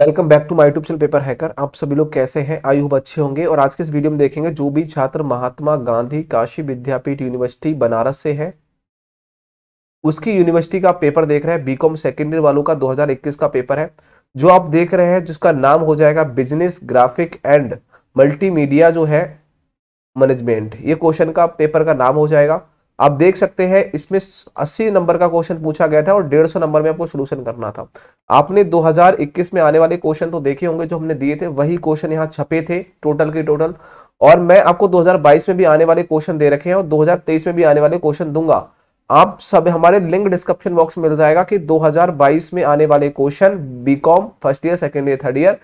welcome back to my YouTube channel paper hacker आप सभी लोग कैसे हैं आयु अच्छे होंगे और आज के इस वीडियो में देखेंगे जो भी छात्र महात्मा गांधी काशी विद्यापीठ यूनिवर्सिटी बनारस से है उसकी यूनिवर्सिटी का पेपर देख रहे हैं बीकॉम सेकेंड ईयर वालों का 2021 का पेपर है जो आप देख रहे हैं जिसका नाम हो जाएगा बिजनेस ग्राफिक एंड मल्टीमीडिया जो है मैनेजमेंट ये क्वेश्चन का पेपर का नाम हो जाएगा आप देख सकते हैं इसमें 80 नंबर का क्वेश्चन पूछा गया था और 150 नंबर में आपको सोल्यूशन करना था आपने 2021 में आने वाले क्वेश्चन तो देखे होंगे जो हमने दिए थे वही क्वेश्चन यहाँ छपे थे टोटल के टोटल और मैं आपको 2022 में भी आने वाले क्वेश्चन दे रखे हैं और 2023 में भी आने वाले क्वेश्चन दूंगा आप सब हमारे लिंक डिस्क्रिप्शन बॉक्स मिल जाएगा कि दो में आने वाले question BCom first year second year third year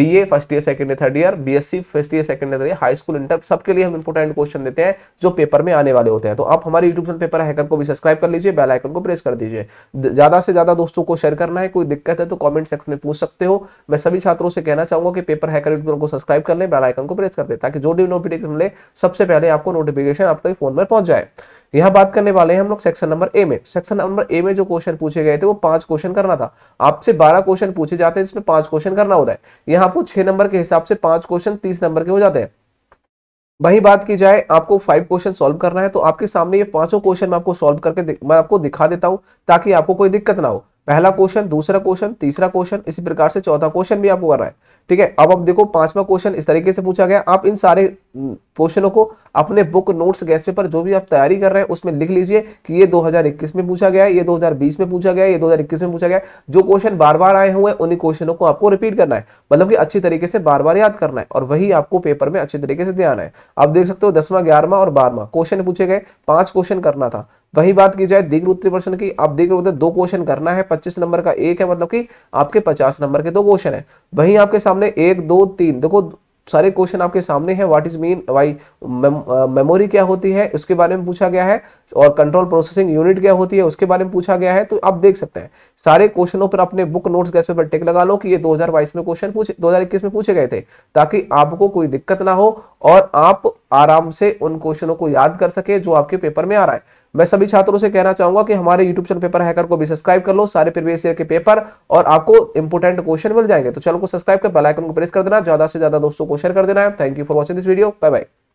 A first year second year third year BSc first year second year high school inter सबके लिए हम इंपोर्टेंट क्वेश्चन देते हैं जो पेपर में आने वाले होते हैं तो आप हमारे यूट्यूब चैनल पेपर हैकर को भी सब्सक्राइब कर लीजिए बेल आइकन को प्रेस कर दीजिए ज्यादा से ज्यादा दोस्तों को शेयर करना है कोई दिक्कत है तो कॉमेंट सेक्शन में पूछ सकते हो मैं सभी छात्रों से कहना चाहूंगा कि पेपर हैकर यूट्यूब को सब्सक्राइब कर लें बेल आइकन को प्रेस कर दे ताकि जो भी नोटिफिकेशन मिले सबसे पहले आपको नोटिफिकेशन आपके फोन में पहुंच जाए यहाँ बात करने वाले हैं हम लोग सेक्शन नंबर ए में सेक्शन नंबर ए में जो क्वेश्चन पूछे गए थे वो पांच क्वेश्चन करना था आपसे बारह क्वेश्चन पूछे जाते हैं जिसमें पांच क्वेश्चन करना होता है यहाँ आपको छह नंबर के हिसाब से पांच क्वेश्चन तीस नंबर के हो जाते हैं वही बात की जाए आपको फाइव क्वेश्चन सॉल्व करना है तो आपके सामने ये पांचों क्वेश्चन मैं आपको सॉल्व करके मैं आपको दिखा देता हूं ताकि आपको कोई दिक्कत ना हो पहला क्वेश्चन दूसरा क्वेश्चन तीसरा क्वेश्चन इसी प्रकार से चौथा क्वेश्चन भी आपको करना है ठीक है अब आप देखो पांचवा क्वेश्चन इस तरीके से पूछा गया आप इन सारे क्वेश्चनों को अपने बुक नोट्स गैस पर जो भी आप तैयारी कर रहे हैं उसमें लिख लीजिए कि ये 2021 में पूछा गया ये 2020 में पूछा गया ये 2021 में पूछा गया जो क्वेश्चन बार बार आए हुए उन्हीं क्वेश्चनों को आपको रिपीट करना है मतलब कि अच्छी तरीके से बार बार याद करना है और वही आपको पेपर में अच्छे तरीके से ध्यान है आप देख सकते हो दसवां ग्यारहवा और बारहवा क्वेश्चन पूछे गए पांच क्वेश्चन करना था वही बात की जाए दीर्घ उत्तरी प्रश्न की आप दीर्घ उत्तर दो क्वेश्चन करना है पच्चीस नंबर का एक है मतलब कि आपके पचास नंबर के दो क्वेश्चन है वही आपके सामने एक दो तीन देखो सारे क्वेश्चन आपके सामने हैं what is mean by memory क्या होती है उसके बारे में पूछा गया है और कंट्रोल प्रोसेसिंग यूनिट क्या होती है उसके बारे में पूछा गया है तो आप देख सकते हैं सारे क्वेश्चनों पर अपने book notes guess paper tick लगा लो कि ये 2022 में क्वेश्चन पूछे 2021 में पूछे गए थे ताकि आपको कोई दिक्कत ना हो और आप आराम से उन क्वेश्चनों को याद कर सके जो आपके पेपर में आ रहा है मैं सभी छात्रों से कहना चाहूंगा कि हमारे यूट्यूब चैनल पेपर हैकर को भी सब्सक्राइब कर लो सारे प्रीवियस ईयर के पेपर और आपको इंपोर्टेंट क्वेश्चन मिल जाएंगे तो चैनल को सब्सक्राइब कर बेल आइकन को प्रेस कर देना ज्यादा से ज्यादा दोस्तों को शेयर कर देना है thank you for watching this video bye bye